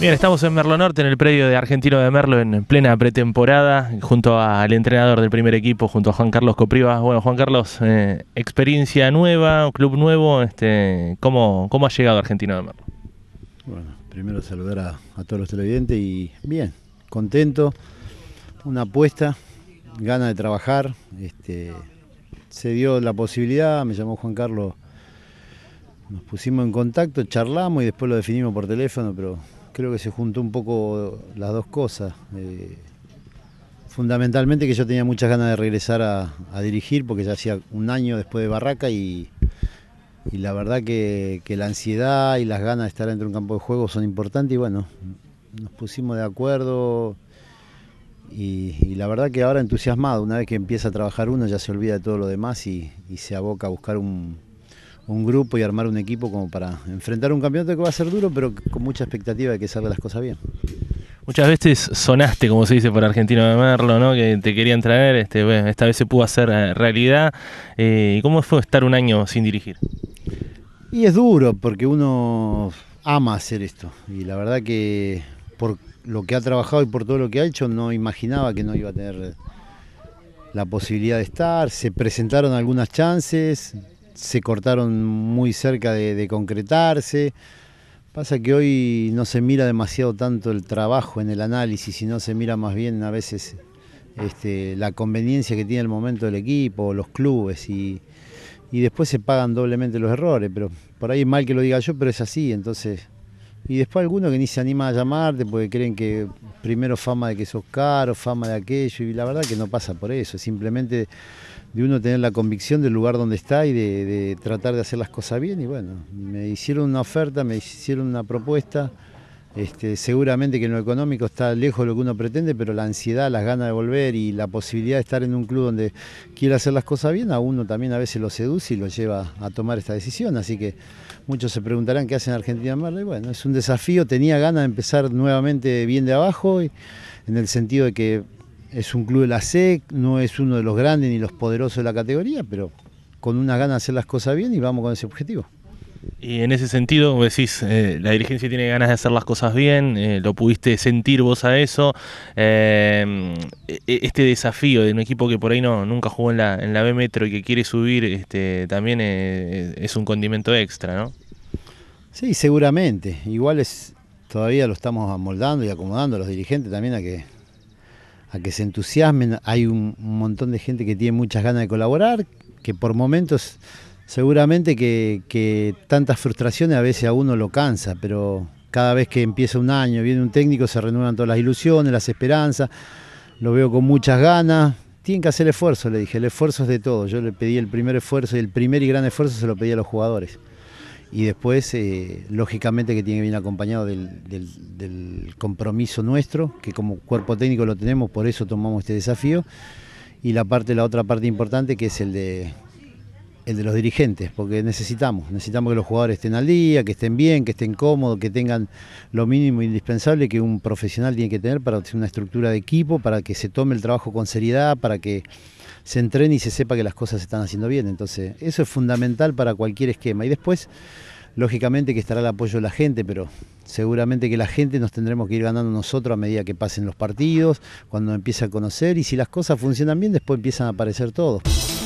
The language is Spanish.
Bien, estamos en Merlo Norte, en el predio de Argentino de Merlo, en plena pretemporada, junto al entrenador del primer equipo, junto a Juan Carlos Copriva. Bueno, Juan Carlos, eh, experiencia nueva, club nuevo, este, ¿cómo, ¿cómo ha llegado Argentino de Merlo? Bueno, primero saludar a, todos los televidentes y bien, contento, una apuesta, gana de trabajar, este, se dio la posibilidad, me llamó Juan Carlos, nos pusimos en contacto, charlamos y después lo definimos por teléfono, pero creo que se juntó un poco las dos cosas. Eh, fundamentalmente que yo tenía muchas ganas de regresar a, dirigir porque ya hacía un año después de Barraca y, la verdad que, la ansiedad y las ganas de estar dentro de un campo de juego son importantes y bueno, nos pusimos de acuerdo y, la verdad que ahora entusiasmado, una vez que empieza a trabajar uno ya se olvida de todo lo demás y se aboca a buscar un, un grupo y armar un equipo como para enfrentar un campeonato que va a ser duro, pero con mucha expectativa de que salga las cosas bien. Muchas veces sonaste, como se dice por argentino de Marlo ¿no? que te querían traer, este, esta vez se pudo hacer eh, realidad. Eh, ¿Cómo fue estar un año sin dirigir? Y es duro, porque uno ama hacer esto. Y la verdad que por lo que ha trabajado y por todo lo que ha hecho, no imaginaba que no iba a tener la posibilidad de estar. Se presentaron algunas chances, se cortaron muy cerca de, concretarse. Pasa que hoy no se mira demasiado tanto el trabajo en el análisis, sino se mira más bien a veces este, la conveniencia que tiene el momento del equipo, los clubes, y, y después se pagan doblemente los errores. Pero por ahí es mal que lo diga yo, pero es así. Entonces y después algunos que ni se anima a llamarte porque creen que primero fama de que sos caro, fama de aquello, y la verdad que no pasa por eso, simplemente de uno tener la convicción del lugar donde está y de, de tratar de hacer las cosas bien. Y bueno, me hicieron una oferta, me hicieron una propuesta. Este, seguramente que en lo económico está lejos de lo que uno pretende, pero la ansiedad, las ganas de volver y la posibilidad de estar en un club donde quiere hacer las cosas bien, a uno también a veces lo seduce y lo lleva a tomar esta decisión. Así que muchos se preguntarán qué hace en Argentina Marley. Bueno, es un desafío, tenía ganas de empezar nuevamente bien de abajo, y, en el sentido de que es un club de la SEC, no es uno de los grandes ni los poderosos de la categoría, pero con unas ganas de hacer las cosas bien y vamos con ese objetivo. Y en ese sentido, como decís, eh, la dirigencia tiene ganas de hacer las cosas bien, eh, lo pudiste sentir vos a eso. Em, e, e, este desafío de un equipo que por ahí no nunca jugó en la, en la B Metro y que quiere subir, este, también es un condimento extra, ¿no? Sí, seguramente. Igual todavía lo estamos amoldando y acomodando a los dirigentes también a que, a que se entusiasmen. Hay un montón de gente que tiene muchas ganas de colaborar, que por momentos seguramente que, tantas frustraciones a veces a uno lo cansa, pero cada vez que empieza un año, viene un técnico, se renuevan todas las ilusiones, las esperanzas, lo veo con muchas ganas. Tienen que hacer esfuerzo, le dije, el esfuerzo es de todo. Yo le pedí el primer esfuerzo y el primer y gran esfuerzo se lo pedí a los jugadores. Y después, eh, lógicamente, que tiene que venir acompañado del, del compromiso nuestro, que como cuerpo técnico lo tenemos, por eso tomamos este desafío. Y la parte, la otra parte importante, que es el de el de los dirigentes, porque necesitamos, necesitamos que los jugadores estén al día, que estén bien, que estén cómodos, que tengan lo mínimo indispensable que un profesional tiene que tener para tener una estructura de equipo, para que se tome el trabajo con seriedad, para que se entrene y se sepa que las cosas están haciendo bien. Entonces, eso es fundamental para cualquier esquema. Y después, lógicamente que estará el apoyo de la gente, pero seguramente que la gente nos tendremos que ir ganando nosotros a medida que pasen los partidos, cuando empiece a conocer y si las cosas funcionan bien, después empiezan a aparecer todos.